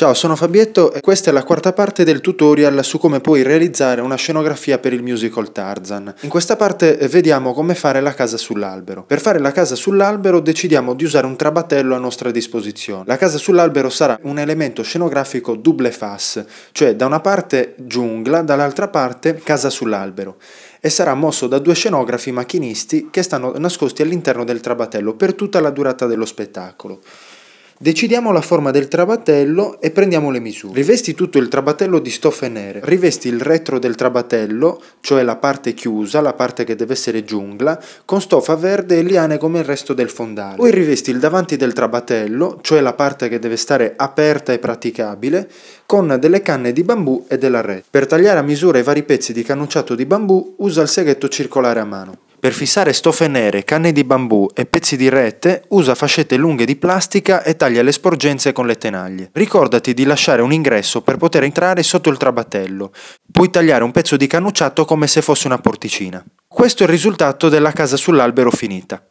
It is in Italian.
Ciao, sono Fabietto e questa è la quarta parte del tutorial su come puoi realizzare una scenografia per il musical Tarzan. In questa parte vediamo come fare la casa sull'albero. Per fare la casa sull'albero decidiamo di usare un trabatello a nostra disposizione. La casa sull'albero sarà un elemento scenografico double face, cioè da una parte giungla, dall'altra parte casa sull'albero e sarà mosso da due scenografi macchinisti che stanno nascosti all'interno del trabatello per tutta la durata dello spettacolo. Decidiamo la forma del trabatello e prendiamo le misure. Rivesti tutto il trabatello di stoffe nere. Rivesti il retro del trabatello, cioè la parte chiusa, la parte che deve essere giungla, con stoffa verde e liane come il resto del fondale. Poi rivesti il davanti del trabatello, cioè la parte che deve stare aperta e praticabile, con delle canne di bambù e della rete. Per tagliare a misura i vari pezzi di cannucciato di bambù usa il seghetto circolare a mano. Per fissare stoffe nere, canne di bambù e pezzi di rete, usa fascette lunghe di plastica e taglia le sporgenze con le tenaglie. Ricordati di lasciare un ingresso per poter entrare sotto il trabattello. Puoi tagliare un pezzo di cannucciato come se fosse una porticina. Questo è il risultato della casa sull'albero finita.